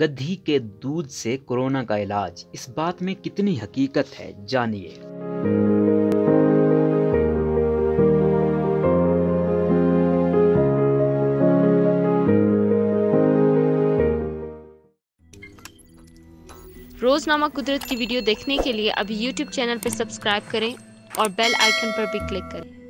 गधी के दूध से कोरोना का इलाज इस बात में कितनी हकीकत है जानिए रोजनामा कुदरत की वीडियो देखने के लिए अभी YouTube चैनल पर सब्सक्राइब करें और बेल आइकन पर भी क्लिक करें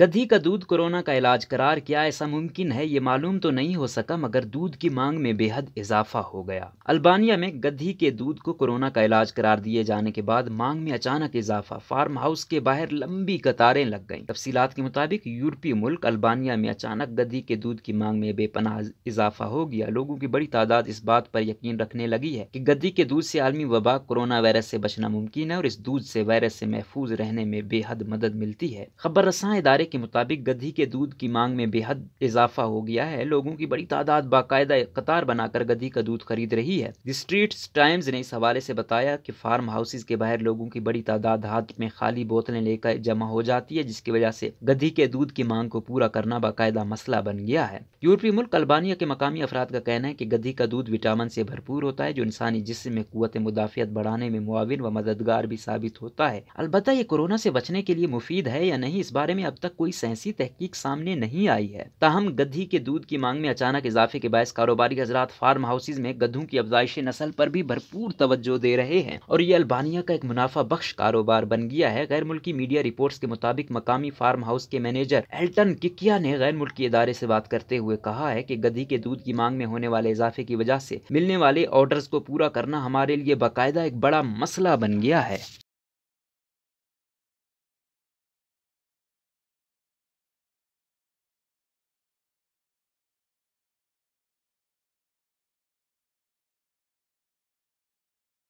गधी का दूध कोरोना का इलाज करार क्या ऐसा मुमकिन है ये मालूम तो नहीं हो सका मगर दूध की मांग में बेहद इजाफा हो गया अल्बानिया में गधी के दूध को कोरोना का इलाज करार दिए जाने के बाद मांग में अचानक इजाफा फार्म हाउस के बाहर लंबी कतारें लग गईं तफसीलात के मुताबिक यूरोपीय मुल्क अल्बानिया में अचानक गधी के दूध की मांग में बेपना इजाफा हो गया लोगों की बड़ी तादाद इस बात पर यकीन रखने लगी है की गद्दी के दूध से आलमी वबा कोरोना वायरस से बचना मुमकिन है और इस दूध से वायरस से महफूज रहने में बेहद मदद मिलती है खबर रसा इदारे इदारे के मुताबिक गधी के दूध की मांग में बेहद इजाफा हो गया है लोगों की बड़ी तादाद बाकायदा कतार बनाकर गधी का दूध खरीद रही है द स्ट्रीट टाइम्स ने इस हवाले से बताया कि फार्म हाउसेज के बाहर लोगों की बड़ी तादाद हाथ में खाली बोतलें लेकर जमा हो जाती है जिसकी वजह से गधी के दूध की मांग को पूरा करना बाकायदा मसला बन गया है यूरोपीय मुल्क अल्बानिया के मकामी अफराद का कहना है कि गधी का दूध विटामिन से भरपूर होता है जो इंसानी जिसम में कुत मुदाफियत बढ़ाने में मुआविन व मददगार भी साबित होता है अलबत् ये कोरोना से बचने के लिए मुफीद है या नहीं इस बारे में अब तक कोई सहसी तहकीक सामने नहीं आई है ताहम गधी के दूध की मांग में अचानक इजाफे के बायस कारोबारी हजरात फार्म हाउसेज में गधों की अफजाइश नस्ल पर भी भरपूर तवज्जो दे रहे हैं और ये अल्बानिया का एक मुनाफा बख्श कारोबार बन गया है गैर मुल्की मीडिया रिपोर्ट के मुताबिक मकामी फार्म हाउस के मैनेजर एल्टन किकिया ने गैर मुल्की इदारे से बात करते हुए कहा है की गधी के दूध की मांग में होने वाले इजाफे की वजह से मिलने वाले ऑर्डर को पूरा करना हमारे लिए बाकायदा एक बड़ा मसला बन गया है